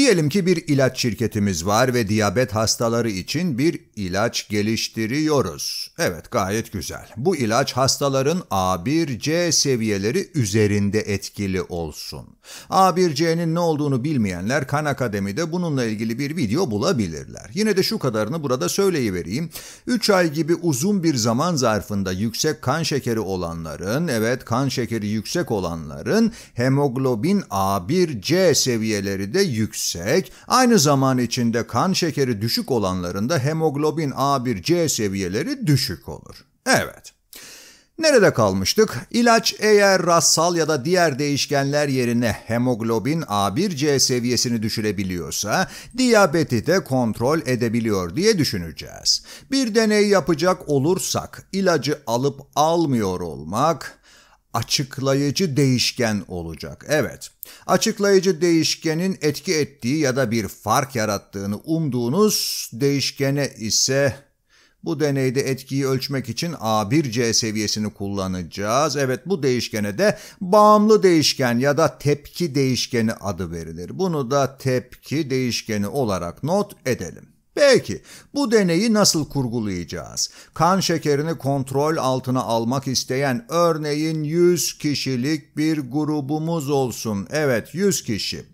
Diyelim ki bir ilaç şirketimiz var ve diyabet hastaları için bir ilaç geliştiriyoruz. Evet gayet güzel. Bu ilaç hastaların A1C seviyeleri üzerinde etkili olsun. A1C'nin ne olduğunu bilmeyenler Kan Akademi'de bununla ilgili bir video bulabilirler. Yine de şu kadarını burada söyleyivereyim. 3 ay gibi uzun bir zaman zarfında yüksek kan şekeri olanların, evet kan şekeri yüksek olanların hemoglobin A1C seviyeleri de yüksek yüksek, aynı zaman içinde kan şekeri düşük olanlarında hemoglobin A1C seviyeleri düşük olur. Evet. Nerede kalmıştık? İlaç eğer rassal ya da diğer değişkenler yerine hemoglobin A1C seviyesini düşürebiliyorsa diyabeti de kontrol edebiliyor diye düşüneceğiz. Bir deney yapacak olursak ilacı alıp almıyor olmak açıklayıcı değişken olacak. Evet, açıklayıcı değişkenin etki ettiği ya da bir fark yarattığını umduğunuz değişkene ise bu deneyde etkiyi ölçmek için A1C seviyesini kullanacağız. Evet bu değişkene de bağımlı değişken ya da tepki değişkeni adı verilir. Bunu da tepki değişkeni olarak not edelim. Peki, bu deneyi nasıl kurgulayacağız? Kan şekerini kontrol altına almak isteyen örneğin 100 kişilik bir grubumuz olsun. Evet, 100 kişi.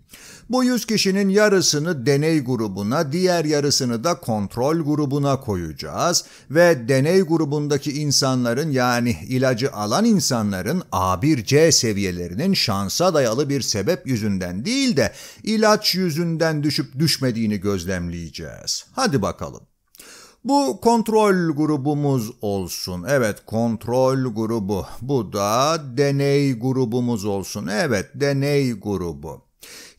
Bu 100 kişinin yarısını deney grubuna, diğer yarısını da kontrol grubuna koyacağız ve deney grubundaki insanların yani ilacı alan insanların A1C seviyelerinin şansa dayalı bir sebep yüzünden değil de ilaç yüzünden düşüp düşmediğini gözlemleyeceğiz. Hadi bakalım. Bu kontrol grubumuz olsun. Evet kontrol grubu. Bu da deney grubumuz olsun. Evet deney grubu.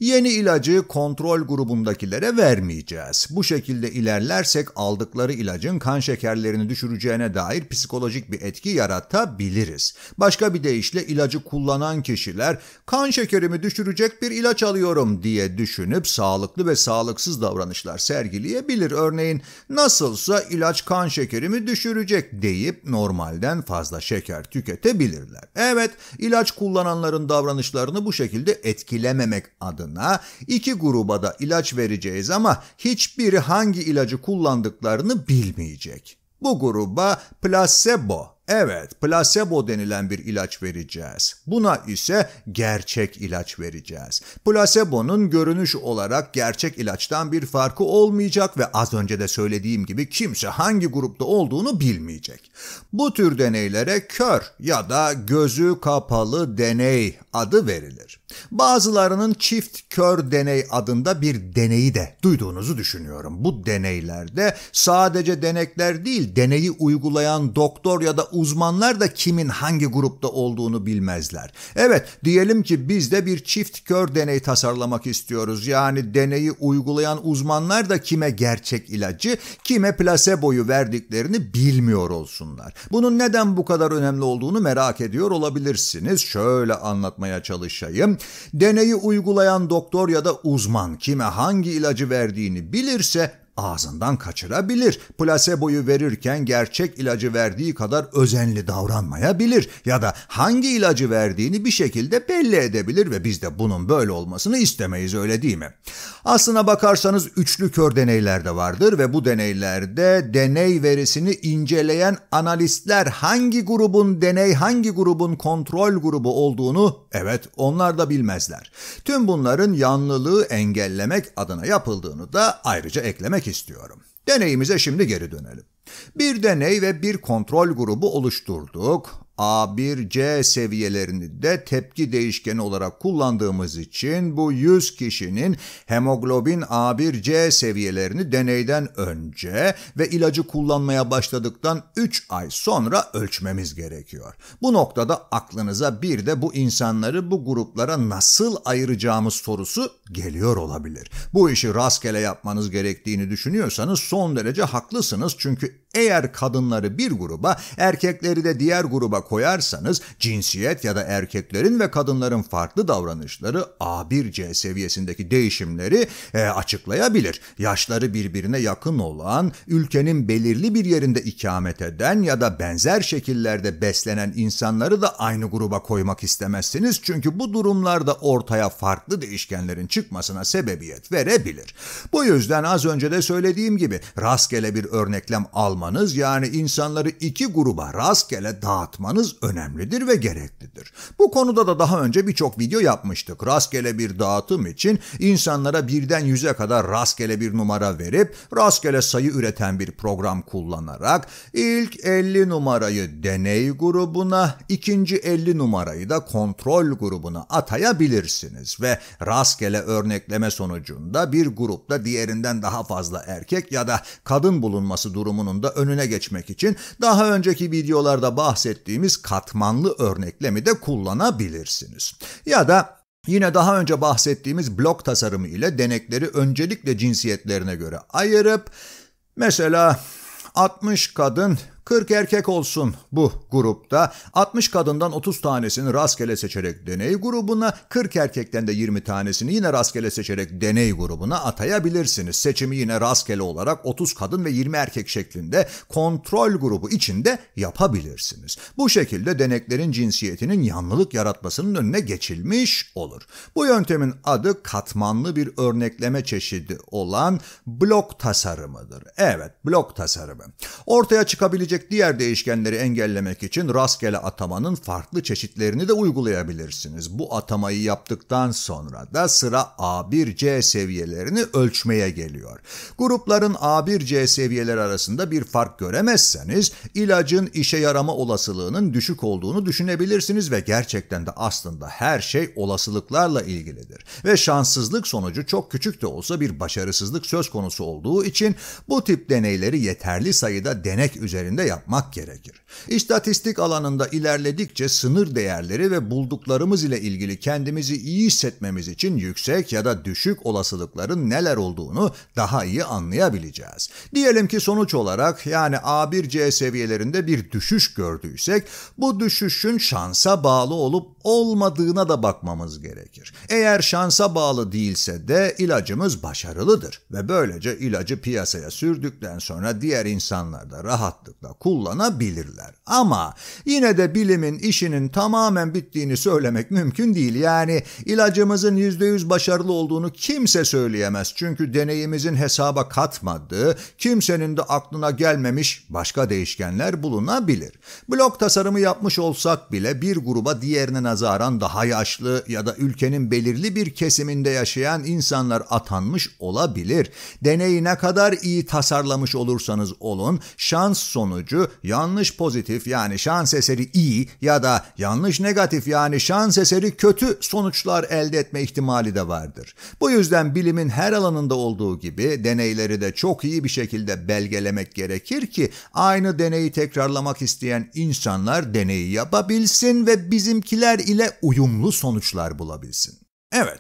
Yeni ilacı kontrol grubundakilere vermeyeceğiz. Bu şekilde ilerlersek aldıkları ilacın kan şekerlerini düşüreceğine dair psikolojik bir etki yaratabiliriz. Başka bir deyişle ilacı kullanan kişiler kan şekerimi düşürecek bir ilaç alıyorum diye düşünüp sağlıklı ve sağlıksız davranışlar sergileyebilir. Örneğin nasılsa ilaç kan şekerimi düşürecek deyip normalden fazla şeker tüketebilirler. Evet ilaç kullananların davranışlarını bu şekilde etkilememek adına hastalarına iki gruba da ilaç vereceğiz ama hiçbiri hangi ilacı kullandıklarını bilmeyecek. Bu gruba plasebo, evet plasebo denilen bir ilaç vereceğiz. Buna ise gerçek ilaç vereceğiz. Plasebonun görünüş olarak gerçek ilaçtan bir farkı olmayacak ve az önce de söylediğim gibi kimse hangi grupta olduğunu bilmeyecek. Bu tür deneylere kör ya da gözü kapalı deney adı verilir. Bazılarının çift kör deney adında bir deneyi de duyduğunuzu düşünüyorum. Bu deneylerde sadece denekler değil, deneyi uygulayan doktor ya da uzmanlar da kimin hangi grupta olduğunu bilmezler. Evet, diyelim ki biz de bir çift kör deney tasarlamak istiyoruz. Yani deneyi uygulayan uzmanlar da kime gerçek ilacı, kime plaseboyu verdiklerini bilmiyor olsunlar. Bunun neden bu kadar önemli olduğunu merak ediyor olabilirsiniz. Şöyle anlatmaya çalışayım. Deneyi uygulayan doktor ya da uzman kime hangi ilacı verdiğini bilirse ağzından kaçırabilir. Plaseboyu verirken gerçek ilacı verdiği kadar özenli davranmayabilir ya da hangi ilacı verdiğini bir şekilde belli edebilir ve biz de bunun böyle olmasını istemeyiz öyle değil mi? Aslına bakarsanız üçlü kör deneyler de vardır ve bu deneylerde deney verisini inceleyen analistler hangi grubun deney hangi grubun kontrol grubu olduğunu evet onlar da bilmezler. Tüm bunların yanlılığı engellemek adına yapıldığını da ayrıca eklemek istiyorum. Deneyimize şimdi geri dönelim. Bir deney ve bir kontrol grubu oluşturduk. A1C seviyelerini de tepki değişkeni olarak kullandığımız için bu 100 kişinin hemoglobin A1C seviyelerini deneyden önce ve ilacı kullanmaya başladıktan 3 ay sonra ölçmemiz gerekiyor. Bu noktada aklınıza bir de bu insanları bu gruplara nasıl ayıracağımız sorusu geliyor olabilir. Bu işi rastgele yapmanız gerektiğini düşünüyorsanız son son derece haklısınız çünkü eğer kadınları bir gruba, erkekleri de diğer gruba koyarsanız cinsiyet ya da erkeklerin ve kadınların farklı davranışları A1C seviyesindeki değişimleri e, açıklayabilir. Yaşları birbirine yakın olan, ülkenin belirli bir yerinde ikamet eden ya da benzer şekillerde beslenen insanları da aynı gruba koymak istemezsiniz çünkü bu durumlarda ortaya farklı değişkenlerin çıkmasına sebebiyet verebilir. Bu yüzden az önce de söylediğim gibi rastgele bir örneklem almanız yani insanları iki gruba rastgele dağıtmanız önemlidir ve gereklidir. Bu konuda da daha önce birçok video yapmıştık. Rastgele bir dağıtım için insanlara birden yüze kadar rastgele bir numara verip rastgele sayı üreten bir program kullanarak ilk 50 numarayı deney grubuna, ikinci 50 numarayı da kontrol grubuna atayabilirsiniz ve rastgele örnekleme sonucunda bir grupta diğerinden daha fazla erkek ya da dünyada kadın bulunması durumunun da önüne geçmek için daha önceki videolarda bahsettiğimiz katmanlı örneklemi de kullanabilirsiniz. Ya da Yine daha önce bahsettiğimiz blok tasarımı ile denekleri öncelikle cinsiyetlerine göre ayırıp mesela 60 kadın 40 erkek olsun bu grupta. 60 kadından 30 tanesini rastgele seçerek deney grubuna, 40 erkekten de 20 tanesini yine rastgele seçerek deney grubuna atayabilirsiniz. Seçimi yine rastgele olarak 30 kadın ve 20 erkek şeklinde kontrol grubu içinde yapabilirsiniz. Bu şekilde deneklerin cinsiyetinin yanlılık yaratmasının önüne geçilmiş olur. Bu yöntemin adı katmanlı bir örnekleme çeşidi olan blok tasarımıdır. Evet, blok tasarımı. Ortaya çıkabilecek olabilecek diğer değişkenleri engellemek için rastgele atamanın farklı çeşitlerini de uygulayabilirsiniz. Bu atamayı yaptıktan sonra da sıra A1C seviyelerini ölçmeye geliyor. Grupların A1C seviyeleri arasında bir fark göremezseniz ilacın işe yarama olasılığının düşük olduğunu düşünebilirsiniz ve gerçekten de aslında her şey olasılıklarla ilgilidir. Ve şanssızlık sonucu çok küçük de olsa bir başarısızlık söz konusu olduğu için bu tip deneyleri yeterli sayıda denek üzerinde yapmak gerekir. İstatistik alanında ilerledikçe sınır değerleri ve bulduklarımız ile ilgili kendimizi iyi hissetmemiz için yüksek ya da düşük olasılıkların neler olduğunu daha iyi anlayabileceğiz. Diyelim ki sonuç olarak yani A1C seviyelerinde bir düşüş gördüysek bu düşüşün şansa bağlı olup olmadığına da bakmamız gerekir. Eğer şansa bağlı değilse de ilacımız başarılıdır ve böylece ilacı piyasaya sürdükten sonra diğer insanlar da rahatlıkla kullanabilirler. Ama yine de bilimin işinin tamamen bittiğini söylemek mümkün değil. Yani ilacımızın %100 başarılı olduğunu kimse söyleyemez. Çünkü deneyimizin hesaba katmadığı, kimsenin de aklına gelmemiş başka değişkenler bulunabilir. Blok tasarımı yapmış olsak bile bir gruba diğerine nazaran nazaran daha yaşlı ya da ülkenin belirli bir kesiminde yaşayan insanlar atanmış olabilir. Deneyi ne kadar iyi tasarlamış olursanız olun, şans sonucu yanlış pozitif yani şans eseri iyi ya da yanlış negatif yani şans eseri kötü sonuçlar elde etme ihtimali de vardır. Bu yüzden bilimin her alanında olduğu gibi deneyleri de çok iyi bir şekilde belgelemek gerekir ki aynı deneyi tekrarlamak isteyen insanlar deneyi yapabilsin ve bizimkiler değerler ile uyumlu sonuçlar bulabilsin. Evet,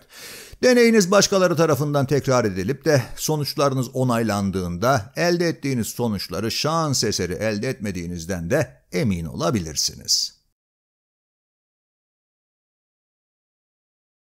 deneyiniz başkaları tarafından tekrar edilip de sonuçlarınız onaylandığında elde ettiğiniz sonuçları şans eseri elde etmediğinizden de emin olabilirsiniz.